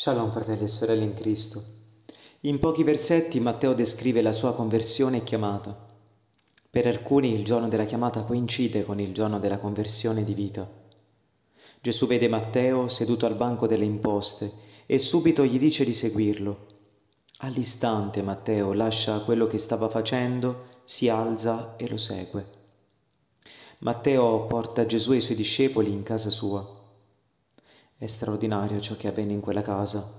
Shalom fratelli e sorelle in Cristo. In pochi versetti Matteo descrive la sua conversione e chiamata. Per alcuni il giorno della chiamata coincide con il giorno della conversione di vita. Gesù vede Matteo seduto al banco delle imposte e subito gli dice di seguirlo. All'istante Matteo lascia quello che stava facendo, si alza e lo segue. Matteo porta Gesù e i suoi discepoli in casa sua è straordinario ciò che avvenne in quella casa.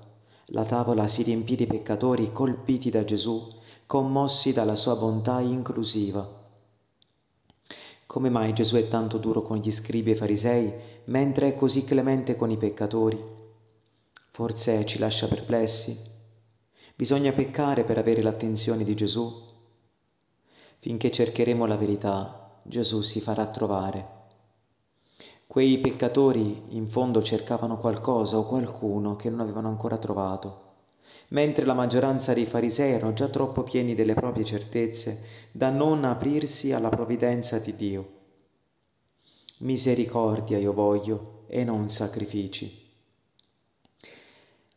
La tavola si riempì di peccatori colpiti da Gesù, commossi dalla sua bontà inclusiva. Come mai Gesù è tanto duro con gli scribi e farisei, mentre è così clemente con i peccatori? Forse ci lascia perplessi? Bisogna peccare per avere l'attenzione di Gesù? Finché cercheremo la verità, Gesù si farà trovare. Quei peccatori in fondo cercavano qualcosa o qualcuno che non avevano ancora trovato, mentre la maggioranza dei farisei erano già troppo pieni delle proprie certezze da non aprirsi alla provvidenza di Dio. Misericordia io voglio e non sacrifici.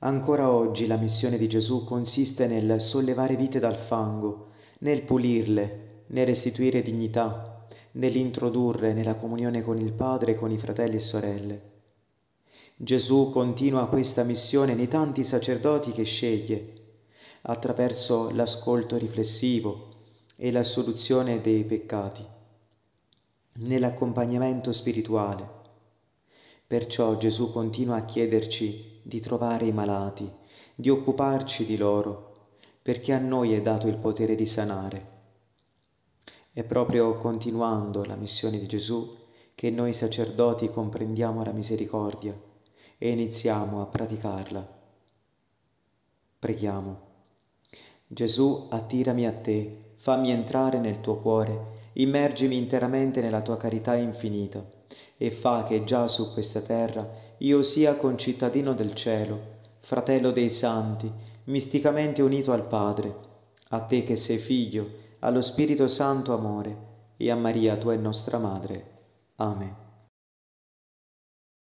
Ancora oggi la missione di Gesù consiste nel sollevare vite dal fango, nel pulirle, nel restituire dignità, nell'introdurre nella comunione con il Padre e con i fratelli e sorelle. Gesù continua questa missione nei tanti sacerdoti che sceglie, attraverso l'ascolto riflessivo e l'assoluzione dei peccati, nell'accompagnamento spirituale. Perciò Gesù continua a chiederci di trovare i malati, di occuparci di loro, perché a noi è dato il potere di sanare. È proprio continuando la missione di Gesù che noi sacerdoti comprendiamo la misericordia e iniziamo a praticarla. Preghiamo. Gesù, attirami a te, fammi entrare nel tuo cuore, immergimi interamente nella tua carità infinita e fa che già su questa terra io sia concittadino del cielo, fratello dei santi, misticamente unito al Padre, a te che sei figlio, allo Spirito Santo amore e a Maria, tua e nostra Madre. Amen.